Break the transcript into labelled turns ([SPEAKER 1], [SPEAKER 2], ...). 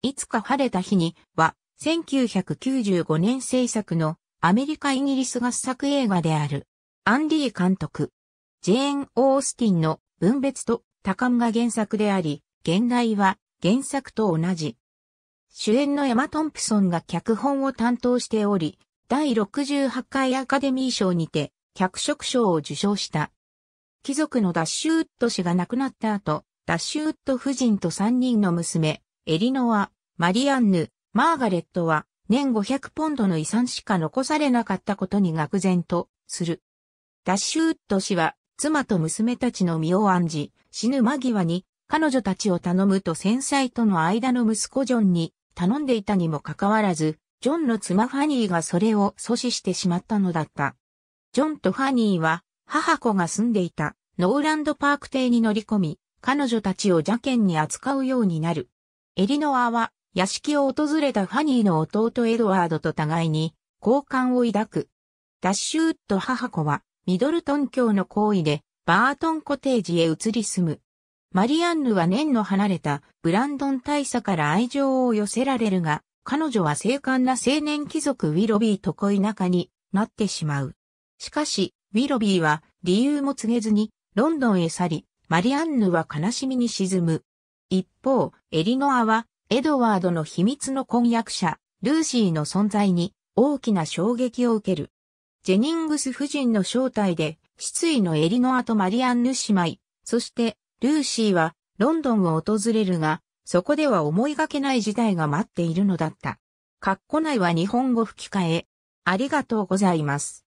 [SPEAKER 1] いつか晴れた日には、1995年制作のアメリカ・イギリス合作映画である。アンディ監督。ジェーン・オースティンの分別と多感が原作であり、現代は原作と同じ。主演のエマ・トンプソンが脚本を担当しており、第68回アカデミー賞にて脚色賞を受賞した。貴族のダッシュウッド氏が亡くなった後、ダッシュウッド夫人と3人の娘、エリノア、マリアンヌ、マーガレットは年500ポンドの遺産しか残されなかったことに愕然とする。ダッシュウッド氏は妻と娘たちの身を案じ、死ぬ間際に彼女たちを頼むと戦災との間の息子ジョンに頼んでいたにもかかわらず、ジョンの妻ファニーがそれを阻止してしまったのだった。ジョンとファニーは母子が住んでいたノーランドパーク邸に乗り込み、彼女たちを邪険に扱うようになる。エリノアは屋敷を訪れたファニーの弟エドワードと互いに好感を抱く。ダッシュウッド母子はミドルトン教の行為でバートンコテージへ移り住む。マリアンヌは年の離れたブランドン大佐から愛情を寄せられるが、彼女は精悍な青年貴族ウィロビーと恋仲になってしまう。しかし、ウィロビーは理由も告げずにロンドンへ去り、マリアンヌは悲しみに沈む。一方、エリノアは、エドワードの秘密の婚約者、ルーシーの存在に大きな衝撃を受ける。ジェニングス夫人の正体で、失意のエリノアとマリアンヌ姉妹、そして、ルーシーは、ロンドンを訪れるが、そこでは思いがけない事態が待っているのだった。カッコ内は日本語吹き替え。ありがとうございます。